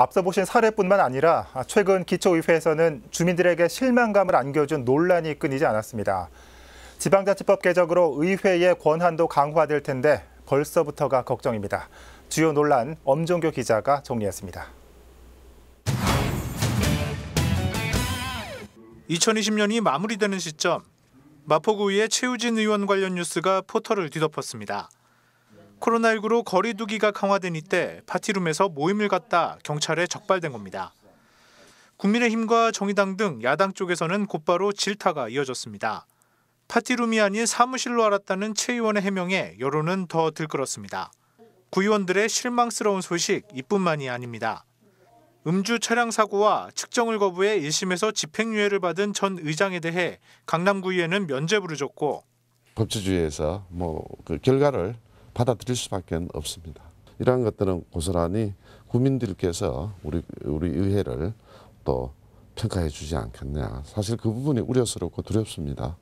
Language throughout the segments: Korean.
앞서 보신 사례뿐만 아니라 최근 기초의회에서는 주민들에게 실망감을 안겨준 논란이 끊이지 않았습니다. 지방자치법 개정으로 의회의 권한도 강화될 텐데 벌써부터가 걱정입니다. 주요 논란 엄종교 기자가 정리했습니다. 2020년이 마무리되는 시점, 마포구의 최우진 의원 관련 뉴스가 포털을 뒤덮었습니다. 코로나19로 거리두기가 강화된 이때 파티룸에서 모임을 갖다 경찰에 적발된 겁니다. 국민의힘과 정의당 등 야당 쪽에서는 곧바로 질타가 이어졌습니다. 파티룸이 아닌 사무실로 알았다는 최 의원의 해명에 여론은 더 들끓었습니다. 구의원들의 실망스러운 소식 이뿐만이 아닙니다. 음주 차량 사고와 측정을 거부해 1심에서 집행유예를 받은 전 의장에 대해 강남구의회는 면죄부를 줬고 법치주의에서 뭐그 결과를 받아들일 수밖에 없습니다. 이러한 것들은 고스란히 국민들께서 우리 우리 의회를 또 평가해 주지 않겠냐. 사실 그 부분이 우려스럽고 두렵습니다.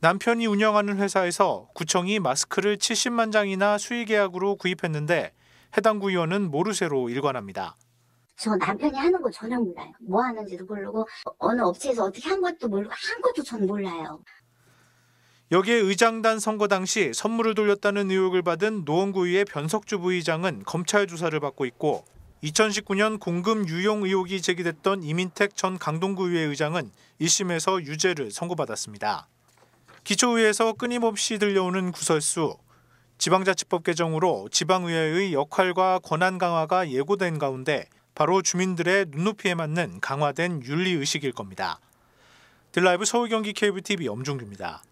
남편이 운영하는 회사에서 구청이 마스크를 70만 장이나 수의 계약으로 구입했는데 해당 구의원은 모르쇠로 일관합니다. 저 남편이 하는 거 전혀 몰라요. 뭐 하는지도 모르고 어느 업체에서 어떻게 한 것도 모르고 한 것도 전 몰라요. 여기에 의장단 선거 당시 선물을 돌렸다는 의혹을 받은 노원구의회 변석주 부의장은 검찰 조사를 받고 있고 2019년 공금 유용 의혹이 제기됐던 이민택 전 강동구의회 의장은 1심에서 유죄를 선고받았습니다. 기초의회에서 끊임없이 들려오는 구설수, 지방자치법 개정으로 지방의회의 역할과 권한 강화가 예고된 가운데 바로 주민들의 눈높이에 맞는 강화된 윤리의식일 겁니다. 들라이브 서울경기 케이블TV 엄종규입니다.